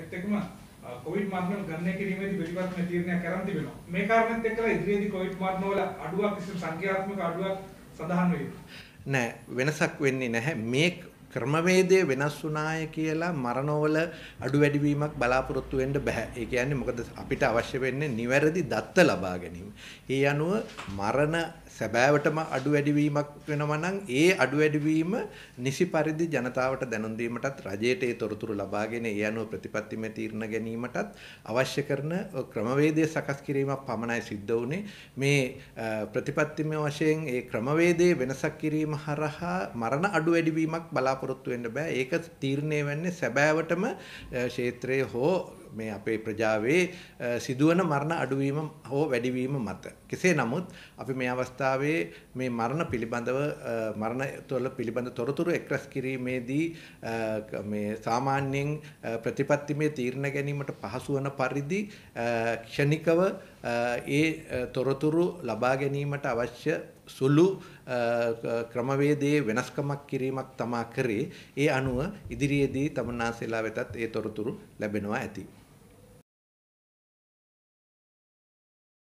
ඒත් එක්කම කොවිඩ් මාර්ගන ගණනය කිරීමේදී පිළිපදින තීරණයක් අරන් තිබෙනවා. මේ කාරණත් එක්කලා ඉදිරියේදී කොවිඩ් මාර්ගන වල අඩුවක් ඉස්සර සංඛ්‍යාත්මක අඩුවක් සඳහන් වෙයි. නෑ වෙනසක් වෙන්නේ නැහැ. මේ ක්‍රමවේදය වෙනස් වුනාය කියලා මරණවල අඩු වැඩිවීමක් බලාපොරොත්තු වෙන්න බෑ. ඒ කියන්නේ මොකද අපිට අවශ්‍ය වෙන්නේ නිවැරදි දත්ත ලබා ගැනීම. ඒ අනුව මරණ සැබෑවටම අඩු වැඩිවීමක් වෙනවා නම් ඒ අඩු වැඩිවීම නිසි පරිදි ජනතාවට දැනුම් දීමටත් රජයට ඒ තොරතුරු ලබාගෙන ඒ අනුව ප්‍රතිපත්තිමය තීරණ ගැනීමටත් අවශ්‍ය කරන ක්‍රමවේදය සකස් කිරීමක් පමණයි සිද්ධ වුනේ මේ ප්‍රතිපත්තිමය වශයෙන් ඒ ක්‍රමවේදයේ වෙනසක් කිරීම හරහා මරණ අඩු වැඩිවීමක් බලාපොරොත්තු වෙන්න බෑ ඒක තීරණය වෙන්නේ සැබෑවටම ක්ෂේත්‍රයේ හෝ මේ අපේ ප්‍රජාවේ සිදුවන මරණ අඩුවීම හෝ වැඩිවීම මත. කෙසේ නමුත් අපි මේ අවස්ථාවේ මේ මරණ පිළිබඳව මරණ තුළ පිළිබඳ තොරතුරු එක්රැස් කිරීමේදී මේ සාමාන්‍යයෙන් ප්‍රතිපත්තිමේ තීරණ ගැනීමට පහසු වන පරිදි ක්ෂණිකව ඒ තොරතුරු ලබා ගැනීමට අවශ්‍ය සුළු ක්‍රමවේදයේ වෙනස්කමක් කිරීමක් තමා කරේ ඒ අනුව ඉදිරියේදී තමන්නාසේලා වෙතත් ඒ තොරතුරු ලැබෙනවා ඇති.